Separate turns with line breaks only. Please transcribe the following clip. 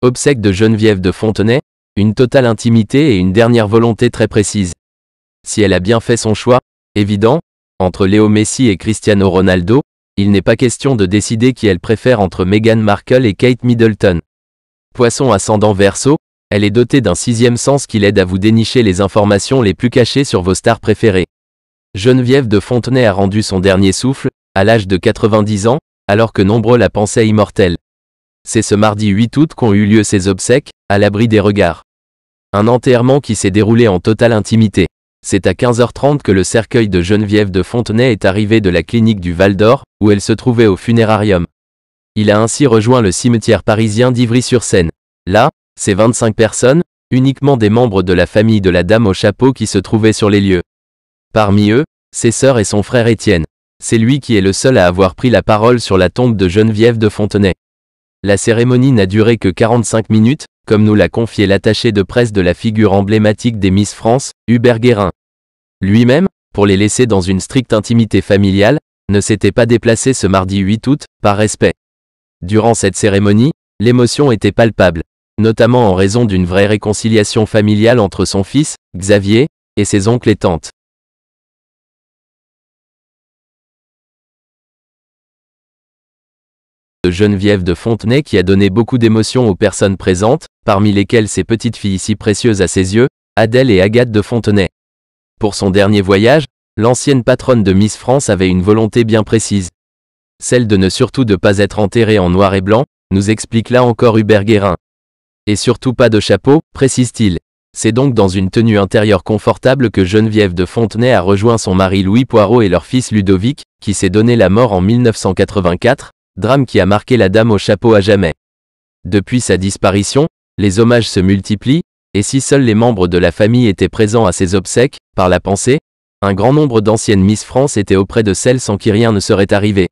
Obsèque de Geneviève de Fontenay, une totale intimité et une dernière volonté très précise. Si elle a bien fait son choix, évident, entre Léo Messi et Cristiano Ronaldo, il n'est pas question de décider qui elle préfère entre Meghan Markle et Kate Middleton. Poisson ascendant verso, elle est dotée d'un sixième sens qui l'aide à vous dénicher les informations les plus cachées sur vos stars préférées. Geneviève de Fontenay a rendu son dernier souffle, à l'âge de 90 ans, alors que nombreux la pensaient immortelle. C'est ce mardi 8 août qu'ont eu lieu ces obsèques, à l'abri des regards. Un enterrement qui s'est déroulé en totale intimité. C'est à 15h30 que le cercueil de Geneviève de Fontenay est arrivé de la clinique du Val d'Or, où elle se trouvait au funérarium. Il a ainsi rejoint le cimetière parisien d'Ivry-sur-Seine. Là, c'est 25 personnes, uniquement des membres de la famille de la dame au chapeau qui se trouvaient sur les lieux. Parmi eux, ses sœurs et son frère Étienne. C'est lui qui est le seul à avoir pris la parole sur la tombe de Geneviève de Fontenay. La cérémonie n'a duré que 45 minutes, comme nous l'a confié l'attaché de presse de la figure emblématique des Miss France, Hubert Guérin. Lui-même, pour les laisser dans une stricte intimité familiale, ne s'était pas déplacé ce mardi 8 août, par respect. Durant cette cérémonie, l'émotion était palpable, notamment en raison d'une vraie réconciliation familiale entre son fils, Xavier, et ses oncles et tantes. Geneviève de Fontenay qui a donné beaucoup d'émotions aux personnes présentes, parmi lesquelles ses petites filles si précieuses à ses yeux, Adèle et Agathe de Fontenay. Pour son dernier voyage, l'ancienne patronne de Miss France avait une volonté bien précise. Celle de ne surtout de pas être enterrée en noir et blanc, nous explique là encore Hubert Guérin. Et surtout pas de chapeau, précise-t-il. C'est donc dans une tenue intérieure confortable que Geneviève de Fontenay a rejoint son mari Louis Poirot et leur fils Ludovic, qui s'est donné la mort en 1984, drame qui a marqué la dame au chapeau à jamais. Depuis sa disparition, les hommages se multiplient, et si seuls les membres de la famille étaient présents à ses obsèques, par la pensée, un grand nombre d'anciennes Miss France étaient auprès de celles sans qui rien ne serait arrivé.